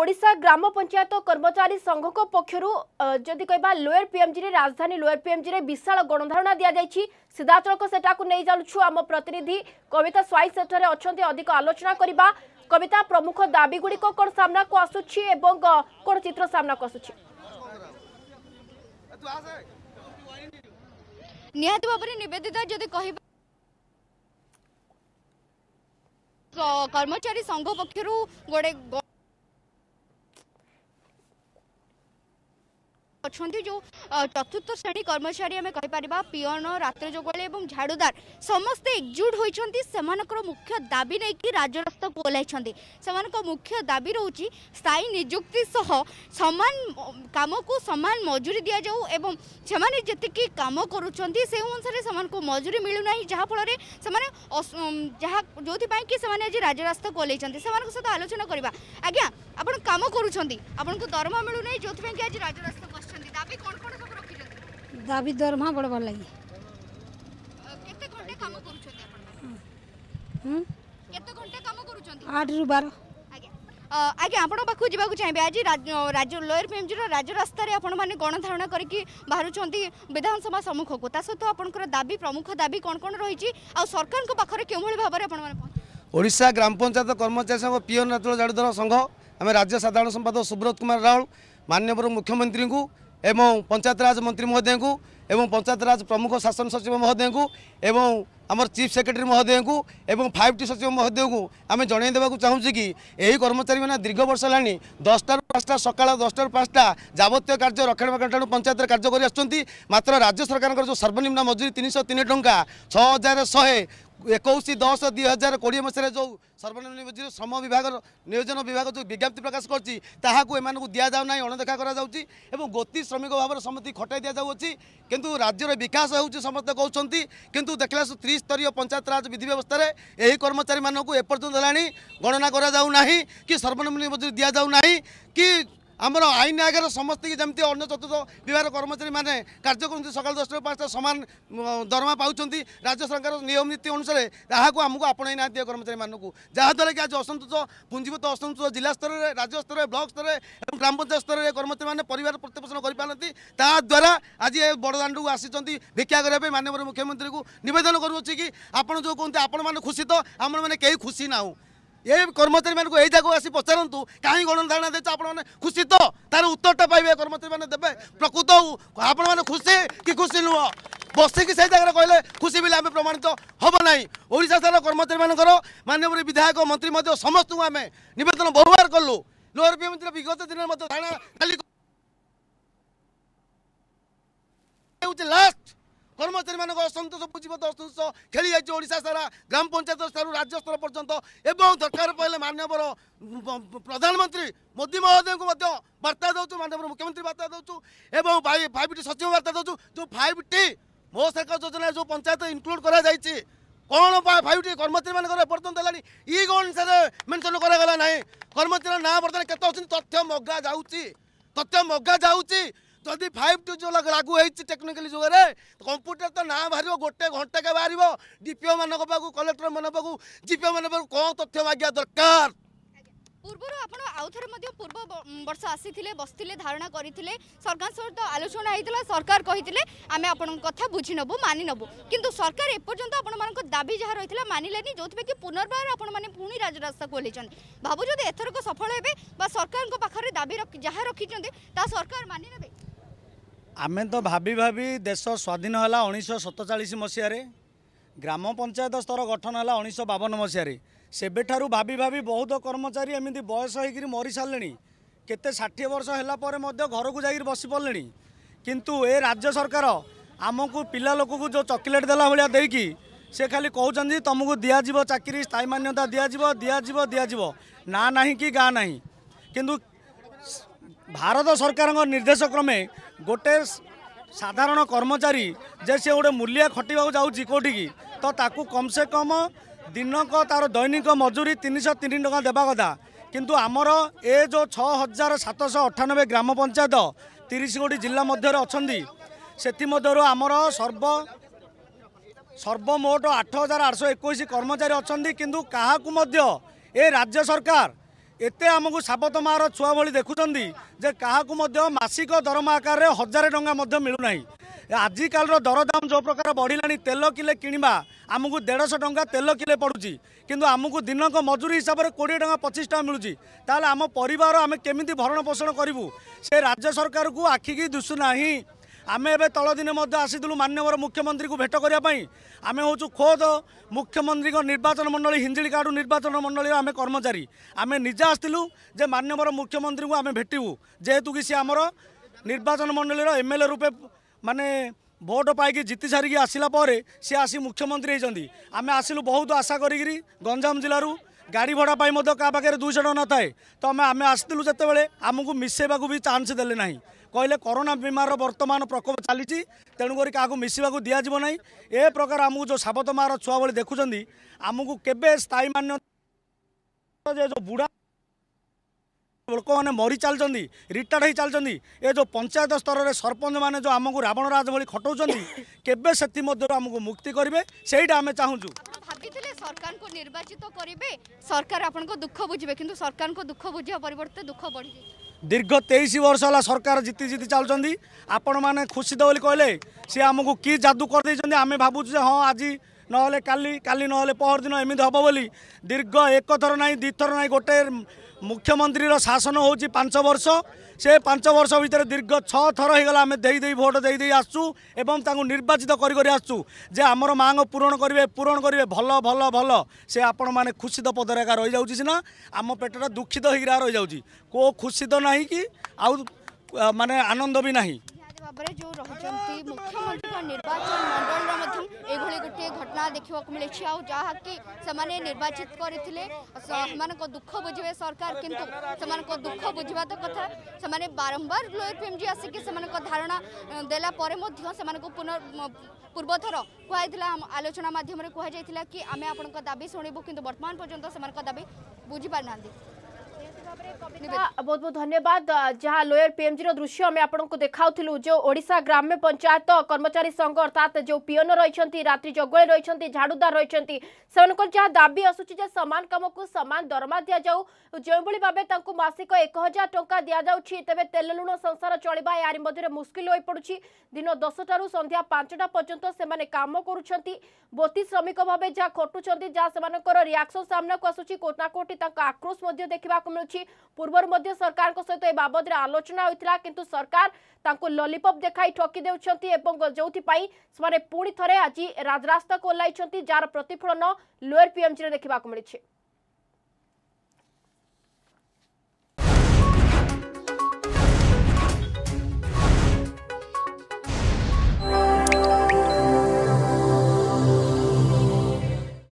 ওড়িশা গ্রাম পঞ্চায়েত কর্মচারী সংঘক পক্ষর যদি কহবা লোয়ার পিএমজি রাজধানী লোয়ার পিএমজি বিশাল গণধারণা দিয়াযাই সিধাচলক সেটা নিয়ে যাচ্ছু আম প্রতিনিধি কবিতা স্বাই সেঠার অধিক আলোচনা করা কবিতা প্রমুখ দাবিগুড়ি কোণ সামনাকু আসুচি এবং কোণ চিত্র সামনাকু আসুচি নিহতি ভাবে নিবেদিতা যদি কহবা কর্মচারী সংঘ পক্ষ গোটে ଅଛନ୍ତି ଯେଉଁ ଚତୁର୍ଥ ଶ୍ରେଣୀ କର୍ମଚାରୀ ଆମେ କହିପାରିବା ପିଅନ ରାତ୍ର ଯୋଗାଳି ଏବଂ ଝାଡ଼ୁଦାର ସମସ୍ତେ ଏକଜୁଟ ହୋଇଛନ୍ତି ସେମାନଙ୍କର ମୁଖ୍ୟ ଦାବି ନେଇକି ରାଜରାସ୍ତାକୁ ଓହ୍ଲାଇଛନ୍ତି ସେମାନଙ୍କ ମୁଖ୍ୟ ଦାବି ରହୁଛି ସ୍ଥାୟୀ ନିଯୁକ୍ତି ସହ ସମାନ କାମକୁ ସମାନ ମଜୁରୀ ଦିଆଯାଉ ଏବଂ ସେମାନେ ଯେତିକି କାମ କରୁଛନ୍ତି ସେ ଅନୁସାରେ ସେମାନଙ୍କୁ ମଜୁରୀ ମିଳୁନାହିଁ ଯାହାଫଳରେ ସେମାନେ ଯାହା ଯେଉଁଥିପାଇଁ କି ସେମାନେ ଆଜି ରାଜରାସ୍ତାକୁ ଓହ୍ଲାଇଛନ୍ତି ସେମାନଙ୍କ ସହିତ ଆଲୋଚନା କରିବା ଆଜ୍ଞା ଆପଣ କାମ କରୁଛନ୍ତି ଆପଣଙ୍କୁ ଦରମା ମିଳୁନାହିଁ ଯେଉଁଥିପାଇଁ କି ଆଜି ରାଜରାସ୍ତାକୁ ଆସିଛନ୍ତି কিন্তু দাভি কোন কোন সব ৰখি যন্তি দাভি দৰ্মা বৰ বলাই কিতে ঘণ্টা কাম কৰুচନ୍ତି আপোন হম কিতে ঘণ্টা কাম কৰুচନ୍ତି 8 ৰ 12 আহে আহে আপোনৰ বাখু জিবাক চাই আজি ৰাজ্য ল'યર ফার্ম জি ৰাজ্য ৰাস্তাৰি আপোন মানে গণধাৰণা কৰি কি বাহৰু চন্তি বিধানসভা সমুখক তাছাতো আপোনকৰ দাভি প্ৰમુখ দাভি কোন কোন ৰহীচি আৰু চৰকাৰক পাখৰে কিমহে ভাবে আপোন মানে পহন্তি ওড়িশা গ্ৰাম পঞ্চায়ত কৰ্মচাৰী আৰু পিয়োন ৰতৰ জাড়দৰ সংগহ আমি ৰাজ্য সাধাৰণ সম্পাদক সুব্রত কুমার ৰাউল মাননীয় মুখ্যমন্ত্রীক ଏବଂ ପଞ୍ଚାୟତରାଜ ମନ୍ତ୍ରୀ ମହୋଦୟଙ୍କୁ ଏବଂ ପଞ୍ଚାୟତରାଜ ପ୍ରମୁଖ ଶାସନ ସଚିବ ମହୋଦୟଙ୍କୁ ଏବଂ আমার চিফ সেক্রেটারি মহোদয়ଙ୍କୁ ଏବଂ ଫାଇଭ୍ ଟି ସଚିବ ମହୋଦୟଙ୍କୁ ଆମେ ଜଣାଇ ଦେବାକୁ ଚାହୁଁଛୁ କି ଏହି କର୍ମଚାରୀମାନେ ଦୀର୍ଘ ବର୍ଷ ହେଲାଣି ଦଶଟାରୁ ପାଞ୍ଚଟା ସକାଳ ଦଶଟାରୁ ପାଞ୍ଚଟା ଯାବତୀୟ କାର୍ଯ୍ୟ ରକ୍ଷଣାବେକ୍ଷଣ ପଞ୍ଚାୟତରେ କାର୍ଯ୍ୟ କରି ଆସୁଛନ୍ତି ମାତ୍ର ରାଜ୍ୟ ସରକାରଙ୍କର ଯେଉଁ ସର୍ବନିମ୍ନ ମଜୁରୀ ତିନିଶହ ତିନି ଟଙ୍କା ଛଅ ହଜାର ଶହେ ଏକୋଇଶ ଦଶ ଦୁଇ ହଜାର କୋଡ଼ିଏ ମସିହାରେ ଯେଉଁ ସର୍ବନିମ୍ନ ମଜୁରୀ ଶ୍ରମ ବିଭାଗ ନିୟୋଜନ ବିଭାଗ ଯେଉଁ ବିଜ୍ଞପ୍ତି ପ୍ରକାଶ କରିଛି ତାହାକୁ ଏମାନଙ୍କୁ ଦିଆଯାଉ ନାହିଁ ଅଣଦେଖା କରାଯାଉଛି ଏବଂ ଗୋତି ଶ୍ରମିକ ଭାବରେ ସମସ୍ତଙ୍କୁ ଖଟାଇ ଦିଆଯାଉଅଛି କିନ୍ତୁ ରାଜ୍ୟର ବିକାଶ ହେଉଛି ସମସ୍ତେ କହୁଛନ୍ତି କିନ୍ତୁ ଦେଖିଲା ତ୍ରି ত্রিস্তরীয় পঞ্চায়েত রাজ বিধি ব্যবস্থায় এই কর্মচারী মানুষ এপর্যন্ত হল গণনা করা যাও না কি সর্বনিম্ন মজুরি দিয়া যাও না কি ଆମର ଆଇନ ଆଗରେ ସମସ୍ତଙ୍କି ଯେମିତି ଅନ୍ୟ ଚତୁର୍ଥ ବିଭାଗର କର୍ମଚାରୀମାନେ କାର୍ଯ୍ୟ କରନ୍ତି ସକାଳ ଦଶଟାରୁ ପାଞ୍ଚଟା ସମାନ ଦରମା ପାଉଛନ୍ତି ରାଜ୍ୟ ସରକାର ନିୟମ ନୀତି ଅନୁସାରେ ତାହାକୁ ଆମକୁ ଆପଣାଇ ନାହାନ୍ତି କର୍ମଚାରୀମାନଙ୍କୁ ଯାହାଦ୍ୱାରା କି ଆଜି ଅସନ୍ତୋଷ ପୁଞ୍ଜିଭୂତ ଅସନ୍ତୋଷ ଜିଲ୍ଲା ସ୍ତରରେ ରାଜ୍ୟ ସ୍ତରରେ ବ୍ଲକ ସ୍ତରରେ ଏବଂ ଗ୍ରାମ ପଞ୍ଚାୟତ ସ୍ତରରେ କର୍ମଚାରୀମାନେ ପରିବାର ପ୍ରତିପୋଷଣ କରିପାରନ୍ତି ତାହାଦ୍ୱାରା ଆଜି ଏ ବଡ଼ଦାଣ୍ଡକୁ ଆସିଛନ୍ତି ଭିକ୍ଷା କରିବା ପାଇଁ ମାନ୍ୟବର ମୁଖ୍ୟମନ୍ତ୍ରୀଙ୍କୁ ନିବେଦନ କରୁଅଛି କି ଆପଣ ଯେଉଁ କୁହନ୍ତି ଆପଣମାନେ ଖୁସି ତ ଆମର ମାନେ କେହି ଖୁସି ନାହୁଁ ଏ କର୍ମଚାରୀମାନଙ୍କୁ ଏଇ ଜାଗାକୁ ଆସି ପଚାରନ୍ତୁ କାହିଁକି ଗଣଧାରଣା ଦେଇଛ ଆପଣମାନେ ଖୁସି ତ ତାର ଉତ୍ତରଟା ପାଇବେ କର୍ମଚାରୀମାନେ ଦେବେ ପ୍ରକୃତ ଆପଣମାନେ ଖୁସି କି ଖୁସି ନୁହଁ ବସିକି ସେଇ ଜାଗାରେ କହିଲେ ଖୁସି ବୋଲି ଆମେ ପ୍ରମାଣିତ ହେବ ନାହିଁ ଓଡ଼ିଶା ସାରା କର୍ମଚାରୀମାନଙ୍କର ମାନ୍ୟବର ବିଧାୟକ ମନ୍ତ୍ରୀ ମଧ୍ୟ ସମସ୍ତଙ୍କୁ ଆମେ ନିବେଦନ ବହୁବାର କଲୁ ଲୋହର ପିଏମ୍ର ବିଗତ ଦିନରେ ମଧ୍ୟ ଧାରଣା ହେଉଛି ଲାଷ୍ଟ কর্মচারীমানক অসন্তোষ বুঝিবদ্ধ অসন্তোষ খেলি যাইছে ওড়শা সারা গ্রাম পঞ্চায়েত স্তর রাজ্য স্তর পর্যন্ত এবং দরকার পড়লে মানবর প্রধানমন্ত্রী মোদী মহোদয় বার্তা দেছু মানবর মুখ্যমন্ত্রী বার্তা দেছু এবং ফাইভ টি সচিব বার্তা দেছু যে ফাইভ টি ମୋ ସରକାର ଯୋଜନାରେ ଯେଉଁ ପଞ୍ଚାୟତ ଇନକ୍ଲୁଡ଼ କରାଯାଇଛି କ'ଣ ପାଇଁ ଭାଇ ଟିକେ କର୍ମଚାରୀମାନଙ୍କର ଏପର୍ଯ୍ୟନ୍ତ ହେଲାଣି ଇ କ'ଣ ଅନୁସାରେ ମେନସନ୍ କରାଗଲା ନାହିଁ କର୍ମଚାରୀର ନାଁ ବର୍ତ୍ତମାନ କେତେ ଅଛନ୍ତି ତଥ୍ୟ ମଗା ଯାଉଛି ତଥ୍ୟ ମଗା ଯାଉଛି ଯଦି ଫାଇଭ୍ ଟୁ ଯେଉଁ ଲାଗୁ ହେଇଛି ଟେକ୍ନିକାଲି ଯୁଗରେ କମ୍ପ୍ୟୁଟର ତ ନାଁ ବାହାରିବ ଗୋଟେ ଘଣ୍ଟାକେ ବାହାରିବ ଡିପିଓମାନଙ୍କ ପାଖକୁ କଲେକ୍ଟରମାନଙ୍କ ପାଖକୁ ଜିପିଓମାନଙ୍କ ପାଖକୁ କ'ଣ ତଥ୍ୟ ମାଗିବା ଦରକାର ପୂର୍ବରୁ ଆପଣ ଆଉଥରେ ମଧ୍ୟ ପୂର୍ବ ବର୍ଷ ଆସିଥିଲେ ବସିଥିଲେ ଧାରଣା କରିଥିଲେ ସରକାର ସହିତ ଆଲୋଚନା ହେଇଥିଲା ସରକାର କହିଥିଲେ ଆମେ ଆପଣଙ୍କ କଥା ବୁଝିନେବୁ ମାନିନେବୁ କିନ୍ତୁ ସରକାର ଏପର୍ଯ୍ୟନ୍ତ ଆପଣମାନଙ୍କ ଦାବି ଯାହା ରହିଥିଲା ମାନିଲେନି ଯେଉଁଥିପାଇଁ କି ପୁନର୍ବାର ଆପଣମାନେ ପୁଣି ରାଜରାସ୍ତାକୁ ଓହ୍ଲେଇଛନ୍ତି ଭାବୁଛନ୍ତି ଏଥରକ ସଫଳ ହେବେ ବା ସରକାରଙ୍କ ପାଖରେ ଦାବି ଯାହା ରଖିଛନ୍ତି ତାହା ସରକାର ମାନିନେବେ ଆମେ ତ ଭାବି ଭାବି ଦେଶ ସ୍ୱାଧୀନ ହେଲା ଉଣେଇଶହ ସତଚାଳିଶ ମସିହାରେ ଗ୍ରାମ ପଞ୍ଚାୟତ ସ୍ତର ଗଠନ ହେଲା ଉଣେଇଶହ ବାବନ ମସିହାରେ ସେବେଠାରୁ ଭାବି ଭାବି ବହୁତ କର୍ମଚାରୀ ଏମିତି ବୟସ ହୋଇକରି ମରିସାରିଲେଣି କେତେ ଷାଠିଏ ବର୍ଷ ହେଲା ପରେ ମଧ୍ୟ ଘରକୁ ଯାଇକି ବସି ପାରିଲେଣି କିନ୍ତୁ ଏ ରାଜ୍ୟ ସରକାର ଆମକୁ ପିଲା ଲୋକକୁ ଯେଉଁ ଚକୋଲେଟ୍ ଦେଲା ଭଳିଆ ଦେଇକି ସେ ଖାଲି କହୁଛନ୍ତି ତୁମକୁ ଦିଆଯିବ ଚାକିରି ସ୍ଥାୟୀ ମାନ୍ୟତା ଦିଆଯିବ ଦିଆଯିବ ଦିଆଯିବ ନା ନାହିଁ କି ଗାଁ ନାହିଁ କିନ୍ତୁ ଭାରତ ସରକାରଙ୍କ ନିର୍ଦ୍ଦେଶ କ୍ରମେ ଗୋଟେ ସାଧାରଣ କର୍ମଚାରୀ ଯେ ସେ ଗୋଟେ ମୂଲିଆ ଖଟିବାକୁ ଯାଉଛି କେଉଁଠିକି ତ ତାକୁ କମ୍ ସେ କମ୍ ଦିନକ ତା'ର ଦୈନିକ ମଜୁରୀ ତିନିଶହ ତିନି ଟଙ୍କା ଦେବା କଥା କିନ୍ତୁ ଆମର ଏ ଯେଉଁ ଛଅ ହଜାର ସାତଶହ ଅଠାନବେ ଗ୍ରାମ ପଞ୍ଚାୟତ ତିରିଶ ଗୋଟି ଜିଲ୍ଲା ମଧ୍ୟରେ ଅଛନ୍ତି ସେଥିମଧ୍ୟରୁ ଆମର ସର୍ବ ସର୍ବମୋଟ ଆଠ ହଜାର ଆଠଶହ ଏକୋଇଶ କର୍ମଚାରୀ ଅଛନ୍ତି କିନ୍ତୁ କାହାକୁ ମଧ୍ୟ ଏ ରାଜ୍ୟ ସରକାର ଏତେ ଆମକୁ ସାବତ ମାଆର ଛୁଆ ଭଳି ଦେଖୁଛନ୍ତି ଯେ କାହାକୁ ମଧ୍ୟ ମାସିକ ଦରମା ଆକାରରେ ହଜାରେ ଟଙ୍କା ମଧ୍ୟ ମିଳୁନାହିଁ ଆଜିକାଲିର ଦରଦାମ ଯେଉଁ ପ୍ରକାର ବଢ଼ିଲାଣି ତେଲ କିଲେ କିଣିବା ଆମକୁ ଦେଢ଼ଶହ ଟଙ୍କା ତେଲ କିଲେ ପଡ଼ୁଛି କିନ୍ତୁ ଆମକୁ ଦିନକ ମଜୁରୀ ହିସାବରେ କୋଡ଼ିଏ ଟଙ୍କା ପଚିଶ ଟଙ୍କା ମିଳୁଛି ତାହେଲେ ଆମ ପରିବାର ଆମେ କେମିତି ଭରଣ ପୋଷଣ କରିବୁ ସେ ରାଜ୍ୟ ସରକାରକୁ ଆଖିକି ଦିଶୁନାହିଁ ଆମେ ଏବେ ତଳଦିନେ ମଧ୍ୟ ଆସିଥିଲୁ ମାନ୍ୟବର ମୁଖ୍ୟମନ୍ତ୍ରୀଙ୍କୁ ଭେଟ କରିବା ପାଇଁ ଆମେ ହେଉଛୁ ଖୋଦ ମୁଖ୍ୟମନ୍ତ୍ରୀଙ୍କ ନିର୍ବାଚନ ମଣ୍ଡଳୀ ହିଞ୍ଜିଳିକାଟୁ ନିର୍ବାଚନ ମଣ୍ଡଳୀର ଆମେ କର୍ମଚାରୀ ଆମେ ନିଜେ ଆସିଥିଲୁ ଯେ ମାନ୍ୟବର ମୁଖ୍ୟମନ୍ତ୍ରୀଙ୍କୁ ଆମେ ଭେଟିବୁ ଯେହେତୁ କି ସିଏ ଆମର ନିର୍ବାଚନ ମଣ୍ଡଳୀର ଏମ୍ଏଲ୍ଏ ରୂପେ ମାନେ ভোট পাইকি জিতি সারিকি আসিলা পরে সি আসি মুখ্যমন্ত্রী হয়েছেন আমি আসিলু বহুত আশা করি গঞ্জাম জেলার গাড়ি ভড়া পাই মধ্যে কাহা পাখে দুইশ টাকা নথায় তো আমি আমি আসলু যেতবে আমি মিশাইবাকু বি চান্স দেলে না କହିଲେ କରୋନା ବେମାରର ବର୍ତ୍ତମାନ ପ୍ରକୋପ ଚାଲିଛି ତେଣୁକରି କାହାକୁ ମିଶିବାକୁ ଦିଆଯିବ ନାହିଁ ଏ ପ୍ରକାର ଆମକୁ ଯେଉଁ ସାବତ ମାଆର ଛୁଆ ଭଳି ଦେଖୁଛନ୍ତି ଆମକୁ କେବେ ସ୍ଥାୟୀ ମାନ୍ୟତା ଯେ ଯେଉଁ ବୁଢ଼ା ଲୋକମାନେ ମରି ଚାଲିଛନ୍ତି ରିଟାୟାର୍ଡ଼ ହୋଇ ଚାଲିଛନ୍ତି ଏ ଯେଉଁ ପଞ୍ଚାୟତ ସ୍ତରରେ ସରପଞ୍ଚମାନେ ଯେଉଁ ଆମକୁ ରାବଣ ରାଜ ଭଳି ଖଟାଉଛନ୍ତି କେବେ ସେଥିମଧ୍ୟରୁ ଆମକୁ ମୁକ୍ତି କରିବେ ସେଇଟା ଆମେ ଚାହୁଁଛୁ ଭାବିଥିଲେ ସରକାରଙ୍କୁ ନିର୍ବାଚିତ କରିବେ ସରକାର ଆପଣଙ୍କ ଦୁଃଖ ବୁଝିବେ କିନ୍ତୁ ସରକାରଙ୍କ ଦୁଃଖ ବୁଝିବା ପରିବର୍ତ୍ତେ ଦୁଃଖ ବଢ଼ିଯାଇଛି দীর্ঘ তেইশ বর্ষ হল সরকার জিতি জিতি চাল আপন মানে খুশি দেবে কে সে আমি কি যাদু করে দিয়েছেন আমি ভাবুছি যে হ্যাঁ আজ নহলে কালি কালি নহলে পরদিন এমিতি হব বলে দীর্ঘ একথর না দ্বিথর না গোটে মুখ্যমন্ত্রীর শাসন হচ্ছে পাঁচ বর্ষ সে পাঁচ বর্ষ ভিতরে দীর্ঘ ছথর হয়ে গেল আমি দেই দেই ভোট দেই দেই আসছু এবং তাকে নির্বাচিত করি করে আসছু যে আমার মাঙ্গ পূরণ করবে পূরণ করবে ভাল ভাল ভাল সে আপন মানে খুশিত পদরে একা রয়ে যাচ্ছি সিনা আম পেটটা দুঃখিত হয়ে রয়ে যাচ্ছি কো খুশিত না কি আউ মানে আনন্দ বি না में जो रही मुख्यमंत्री निर्वाचन मंडल में गोटे घटना देखा मिली आने निर्वाचित करें दुख बुझे सरकार किंतु सेमान दुख बुझा तो कथा से बारंबार ब्लोर पी एम जी आसिक धारणा देलापर पूर्व थर पूर्वथर कह आलोचना मध्यम कहुला कि आम आप दाबी शुणु कि बर्तमान पर्यटन से दाबी बुझीपारी बहुत बहुत धन्यवाद जहाँ लोयर पीएमजी दृश्य आम आपको देखाऊ जो ओडा ग्राम्य पंचायत कर्मचारी संघ अर्थात जो पिओन रही रात्रि जगुआई रही झाड़ूदार रही जहाँ दाबी आसूँ सामान कम को सामान दरमा दि जाऊ जो भाव मसिक एक हजार टाँचा दि जा तेज तेल लुण संसार चल यार मध्य मुस्किल हो पड़ी दिन दस टू सन्ध्या पांचटा पर्यत सेम कर बोती श्रमिक भाव जहाँ खटुच्च रियाक्शन सामना को आसूँ कोटना कोटी आक्रोश देखा मिलूँ ହୋଇଛି ପୂର୍ବରୁ ମଧ୍ୟ ସରକାରଙ୍କ ସହିତ ଏ ବାବଦରେ ଆଲୋଚନା ହୋଇଥିଲା କିନ୍ତୁ ସରକାର ତାଙ୍କୁ ଲଲିପପ୍ ଦେଖାଇ ଠକି ଦେଉଛନ୍ତି ଏବଂ ଯେଉଁଥିପାଇଁ ସେମାନେ ପୁଣି ଥରେ ଆଜି ରାଜରାସ୍ତାକୁ ଓହ୍ଲାଇଛନ୍ତି ଯାହାର ପ୍ରତିଫଳନ ଲୋୟର ପିଏମ୍ଜିରେ ଦେଖିବାକୁ ମିଳିଛି